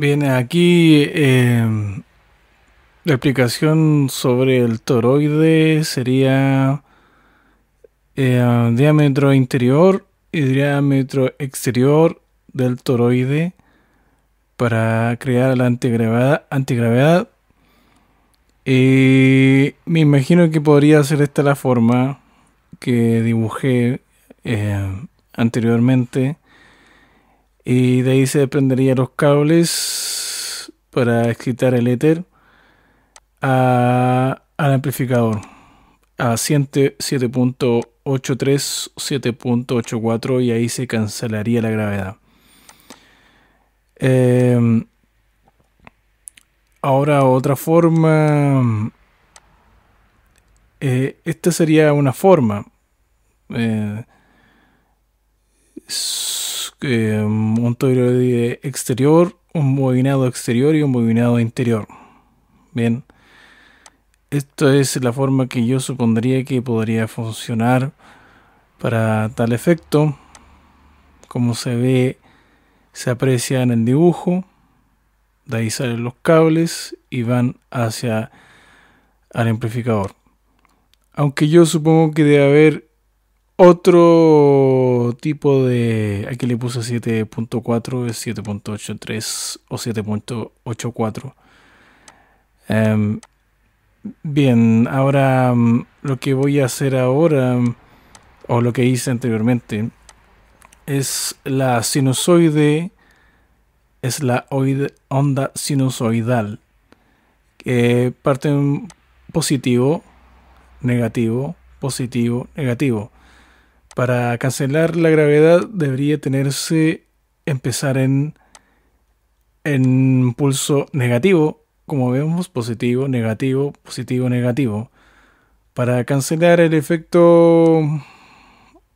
Bien, aquí em, la explicación sobre el toroide sería eh, diámetro interior y diámetro exterior del toroide para crear la antigravedad. antigravedad. y me imagino que podría ser esta la forma que dibujé eh, anteriormente y de ahí se prenderían los cables para excitar el éter al amplificador a 7.83, 7.84 y ahí se cancelaría la gravedad. Em, ahora otra forma, eh, esta sería una forma. Eh, Mm, un un toroide exterior, un bobinado exterior y un bobinado interior. Bien, esto es la forma que yo supondría que podría funcionar para tal efecto. Como se ve, se aprecia en el dibujo. De ahí salen los cables y van hacia el amplificador. Aunque yo supongo que debe haber otro tipo de. Aquí le puse 7.4, es 7.83 o 7.84. Em, bien, ahora mm, lo que voy a hacer ahora, mm, o lo que hice anteriormente, es la sinusoide, es la onda sinusoidal, que parte positivo, negativo, positivo, negativo para cancelar la gravedad debería tenerse empezar en, en pulso negativo, como vemos, positivo, negativo, positivo, negativo. Para cancelar el efecto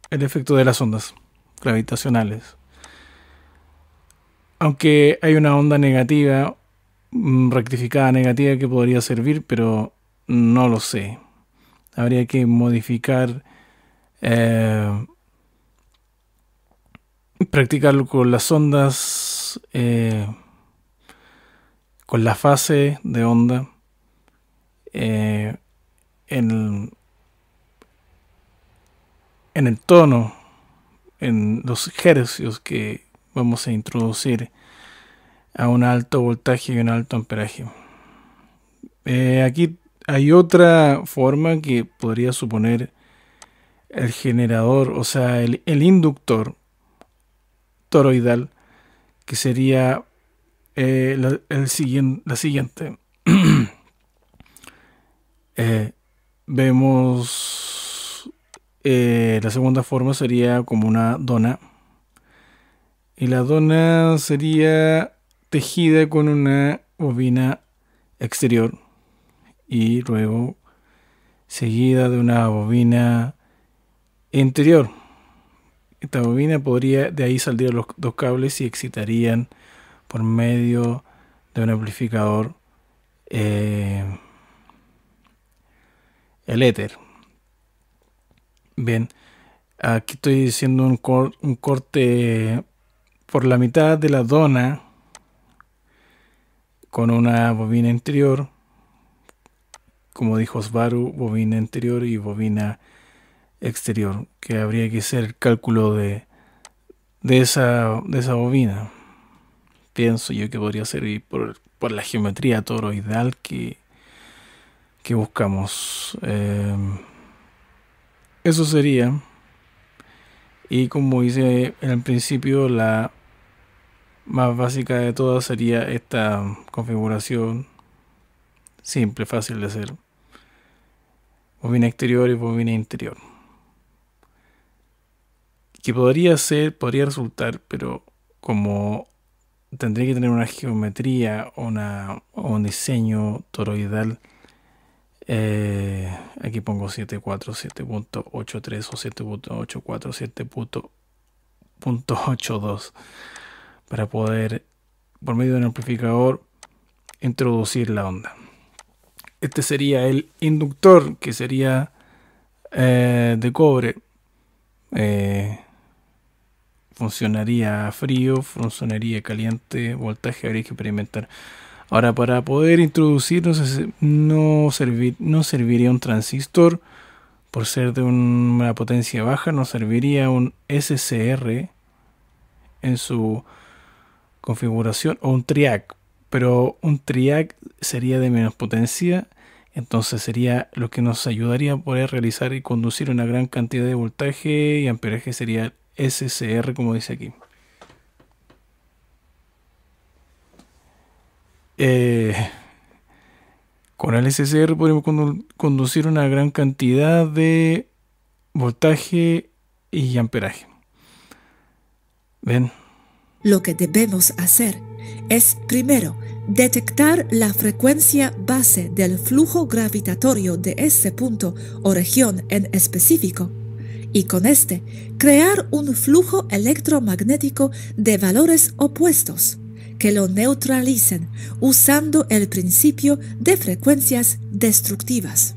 el efecto de las ondas gravitacionales. Aunque hay una onda negativa, mm, rectificada negativa que podría servir, pero no lo sé. Habría que modificar eh, practicarlo con las ondas, eh, con la fase de onda. Eh, en, el tono, en los hercios que vamos a introducir a un alto voltaje y un alto amperaje. aquí hay otra forma que podría suponer el generador, o sea, el, inductor toroidal, que sería eh, la, el siguiente. Eh, vemos eh, la segunda forma sería como una dona. Y la dona sería tejida con una bobina exterior y luego seguida de una bobina interior. Esta bobina podría de ahí salir los dos cables y excitarían por medio de un amplificador eh, el éter. Bien, aquí estoy haciendo un, corte por la mitad de la dona con una bobina interior. Como dijo Osvaru, bobina interior y bobina exterior, que habría que hacer el cálculo de, de, esa, de esa bobina. Pienso yo que podría servir por, la geometría toroidal que, que buscamos. Em, eso sería. Y como hice en el principio, la más básica de todas sería esta configuración simple, fácil de hacer. Bobina exterior y bobina interior. Que podría ser, podría resultar, pero como tendría que tener una geometría o un diseño toroidal. Eh, aquí pongo 74, o 7.84, 7.82 para poder, por medio de un amplificador, introducir la onda. Este sería el inductor que sería eh, de cobre. Eh, funcionaría frío, funcionaría caliente, voltaje habría que experimentar. Ahora, para poder introducirnos, no, servir, no serviría un transistor por ser de una potencia baja, nos serviría un SCR en su configuración o un TRIAC, pero un TRIAC sería de menos potencia, entonces sería lo que nos ayudaría a poder realizar y conducir una gran cantidad de voltaje y amperaje sería SSR como dice aquí. Eh, con el SCR podemos conducir una gran cantidad de voltaje y amperaje. ¿Ven? Lo que debemos hacer es primero detectar la frecuencia base del flujo gravitatorio de ese punto o región en específico y con este crear un flujo electromagnético de valores opuestos que lo neutralicen usando el principio de frecuencias destructivas.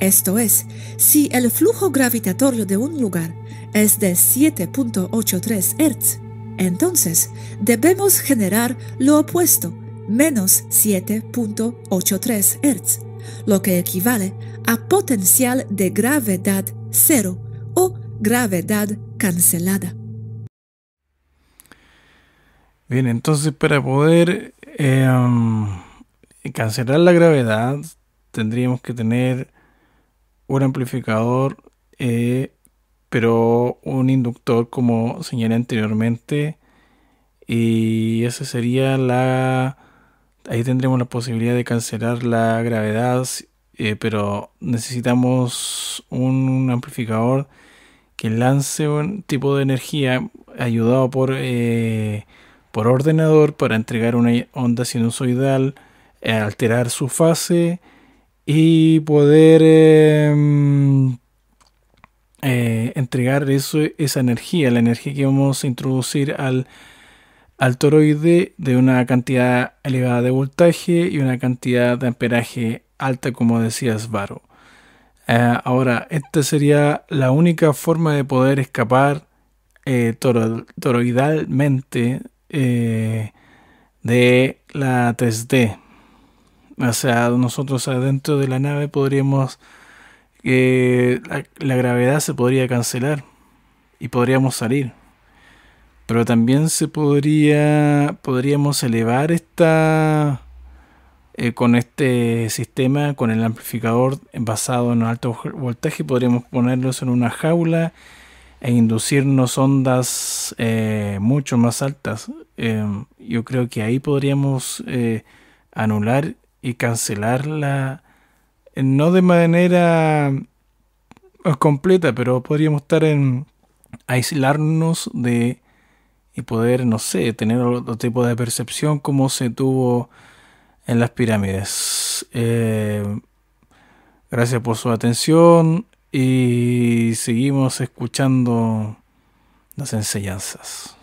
Esto es, si el flujo gravitatorio de un lugar es de 7.83 Hz, entonces debemos generar lo opuesto, menos 7.83 Hz, lo que equivale a potencial de gravedad cero gravedad cancelada. Bien, entonces para poder em, cancelar la gravedad tendríamos que tener un amplificador, eh, pero un inductor como señalé anteriormente. Y esa sería la... Ahí tendremos la posibilidad de cancelar la gravedad, eh, pero necesitamos un amplificador que lance un tipo de energía ayudado por, eh, por ordenador para entregar una onda sinusoidal, eh, alterar su fase y poder em, eh, entregar eso, esa energía, la energía que vamos a introducir al, al toroide de una cantidad elevada de voltaje y una cantidad de amperaje alta, como decías Svaro. Eh, ahora, esta sería la única forma de poder escapar eh, toroidalmente eh, de la 3D. O sea, nosotros adentro de la nave podríamos... La, la gravedad se podría cancelar y podríamos salir pero también se podría podríamos elevar esta eh, con este sistema, con el amplificador basado en alto voltaje, podríamos ponerlos en una jaula e inducirnos ondas eh, mucho más altas. Em, yo creo que ahí podríamos eh, anular y cancelarla, no de manera completa, pero podríamos estar en aislarnos de y poder, no sé, tener otro tipo de percepción como se tuvo en las pirámides. Eh, gracias por su atención y seguimos escuchando las enseñanzas.